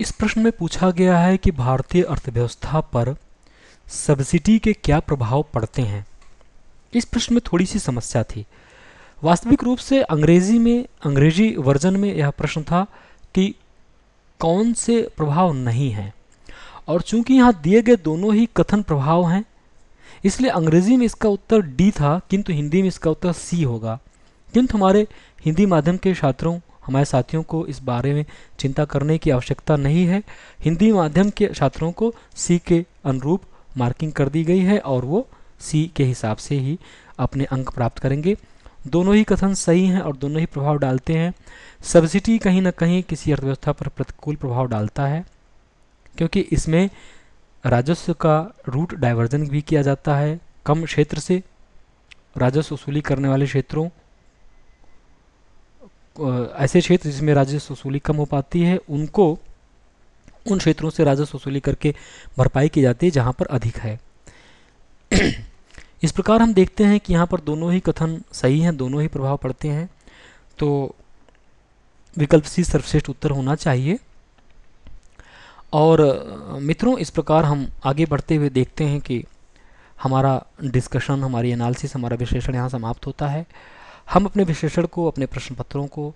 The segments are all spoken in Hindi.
इस प्रश्न में पूछा गया है कि भारतीय अर्थव्यवस्था पर सब्सिडी के क्या प्रभाव पड़ते हैं इस प्रश्न में थोड़ी सी समस्या थी वास्तविक रूप से अंग्रेजी में अंग्रेजी वर्जन में यह प्रश्न था कि कौन से प्रभाव नहीं हैं और चूंकि यहाँ दिए गए दोनों ही कथन प्रभाव हैं इसलिए अंग्रेजी में इसका उत्तर डी था किंतु हिंदी में इसका उत्तर सी होगा किंतु हमारे हिंदी माध्यम के छात्रों हमारे साथियों को इस बारे में चिंता करने की आवश्यकता नहीं है हिंदी माध्यम के छात्रों को सी के अनुरूप मार्किंग कर दी गई है और वो सी के हिसाब से ही अपने अंक प्राप्त करेंगे दोनों ही कथन सही हैं और दोनों ही प्रभाव डालते हैं सब्सिडी कहीं ना कहीं किसी अर्थव्यवस्था पर प्रतिकूल प्रभाव डालता है क्योंकि इसमें राजस्व का रूट डाइवर्जन भी किया जाता है कम क्षेत्र से राजस्व वसूली करने वाले क्षेत्रों ऐसे क्षेत्र जिसमें राजस्व वसूली कम हो पाती है उनको उन क्षेत्रों से राजस्व वसूली करके भरपाई की जाती है जहाँ पर अधिक है इस प्रकार हम देखते हैं कि यहाँ पर दोनों ही कथन सही हैं दोनों ही प्रभाव पड़ते हैं तो विकल्प सी सर्वश्रेष्ठ उत्तर होना चाहिए और मित्रों इस प्रकार हम आगे बढ़ते हुए देखते हैं कि हमारा डिस्कशन हमारी एनालिसिस हमारा विश्लेषण यहाँ समाप्त होता है हम अपने विश्लेषण को अपने प्रश्न पत्रों को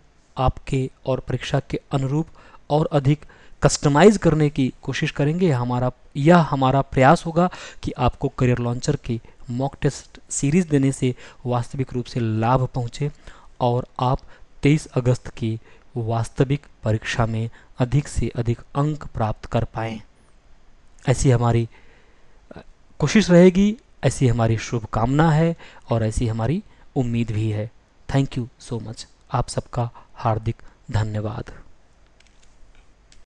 आपके और परीक्षा के अनुरूप और अधिक कस्टमाइज करने की कोशिश करेंगे हमारा यह हमारा प्रयास होगा कि आपको करियर लॉन्चर के मॉक टेस्ट सीरीज देने से वास्तविक रूप से लाभ पहुंचे और आप 23 अगस्त की वास्तविक परीक्षा में अधिक से अधिक अंक प्राप्त कर पाएँ ऐसी हमारी कोशिश रहेगी ऐसी हमारी शुभकामना है और ऐसी हमारी उम्मीद भी है थैंक यू सो मच आप सबका हार्दिक धन्यवाद